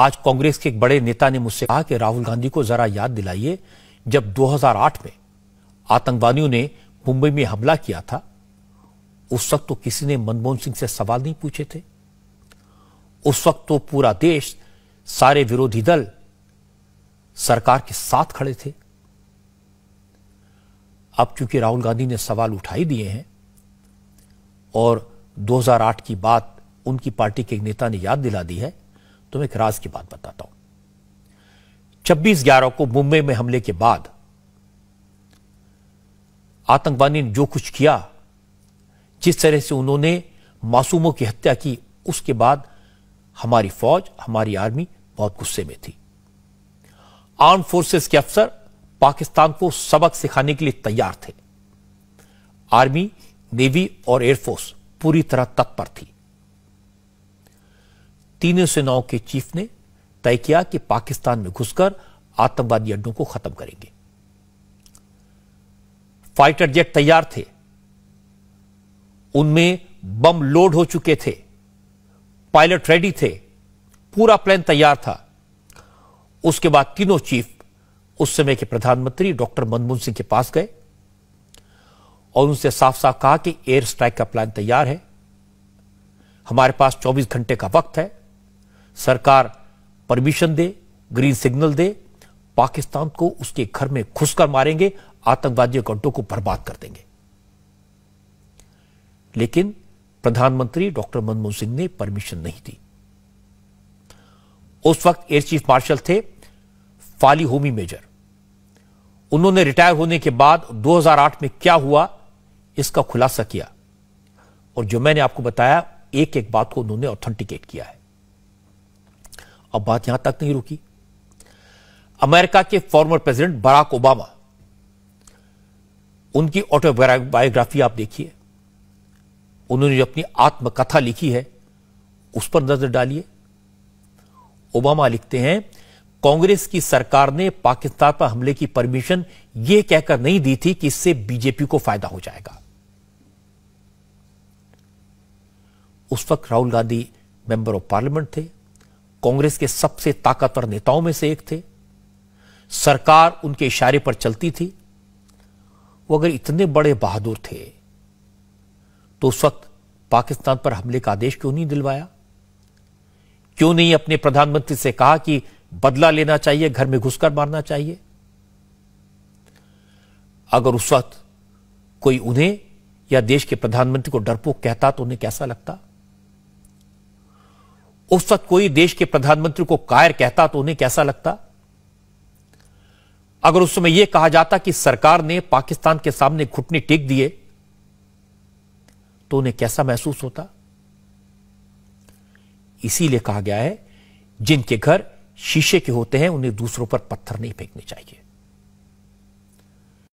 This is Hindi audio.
आज कांग्रेस के एक बड़े नेता ने मुझसे कहा कि राहुल गांधी को जरा याद दिलाइए जब 2008 में आतंकवादियों ने मुंबई में हमला किया था उस वक्त तो किसी ने मनमोहन सिंह से सवाल नहीं पूछे थे उस वक्त तो पूरा देश सारे विरोधी दल सरकार के साथ खड़े थे अब चूंकि राहुल गांधी ने सवाल उठाई दिए हैं और 2008 की बात उनकी पार्टी के एक नेता ने याद दिला दी है तुम्हें एक राज की बात बताता हूं छब्बीस ग्यारह को मुंबई में हमले के बाद आतंकवादी ने जो कुछ किया जिस तरह से उन्होंने मासूमों की हत्या की उसके बाद हमारी फौज हमारी आर्मी बहुत गुस्से में थी आर्म फोर्सेस के अफसर पाकिस्तान को सबक सिखाने के लिए तैयार थे आर्मी नेवी और एयरफोर्स पूरी तरह तत्पर थी तीनों सेनाओं के चीफ ने तय किया कि पाकिस्तान में घुसकर आतंकवादी अड्डों को खत्म करेंगे फाइटर जेट तैयार थे उनमें बम लोड हो चुके थे पायलट रेडी थे पूरा प्लान तैयार था उसके बाद तीनों चीफ उस समय के प्रधानमंत्री डॉक्टर मनमोहन सिंह के पास गए और उनसे साफ साफ कहा कि एयर स्ट्राइक का प्लान तैयार है हमारे पास 24 घंटे का वक्त है सरकार परमिशन दे ग्रीन सिग्नल दे पाकिस्तान को उसके घर में घुसकर मारेंगे आतंकवादियों गड्ढों को बर्बाद कर देंगे लेकिन प्रधानमंत्री डॉक्टर मनमोहन सिंह ने परमिशन नहीं दी उस वक्त एयर चीफ मार्शल थे फाली होमी मेजर उन्होंने रिटायर होने के बाद 2008 में क्या हुआ इसका खुलासा किया और जो मैंने आपको बताया एक एक बात को उन्होंने ऑथेंटिकेट किया है अब बात यहां तक नहीं रुकी अमेरिका के फॉर्मर प्रेसिडेंट बराक ओबामा उनकी ऑटोबायोग्राफी आप देखिए उन्होंने जो अपनी आत्मकथा लिखी है उस पर नजर डालिए ओबामा लिखते हैं कांग्रेस की सरकार ने पाकिस्तान पर हमले की परमिशन यह कहकर नहीं दी थी कि इससे बीजेपी को फायदा हो जाएगा उस वक्त Rahul Gandhi member of parliament थे कांग्रेस के सबसे ताकतवर नेताओं में से एक थे सरकार उनके इशारे पर चलती थी वो अगर इतने बड़े बहादुर थे तो उस वक्त पाकिस्तान पर हमले का आदेश क्यों नहीं दिलवाया क्यों नहीं अपने प्रधानमंत्री से कहा कि बदला लेना चाहिए घर में घुसकर मारना चाहिए अगर उस वक्त कोई उन्हें या देश के प्रधानमंत्री को डरपोक कहता तो उन्हें कैसा लगता उस वक्त कोई देश के प्रधानमंत्री को कायर कहता तो उन्हें कैसा लगता अगर उस समय यह कहा जाता कि सरकार ने पाकिस्तान के सामने घुटने टेक दिए तो उन्हें कैसा महसूस होता इसीलिए कहा गया है जिनके घर शीशे के होते हैं उन्हें दूसरों पर पत्थर नहीं फेंकने चाहिए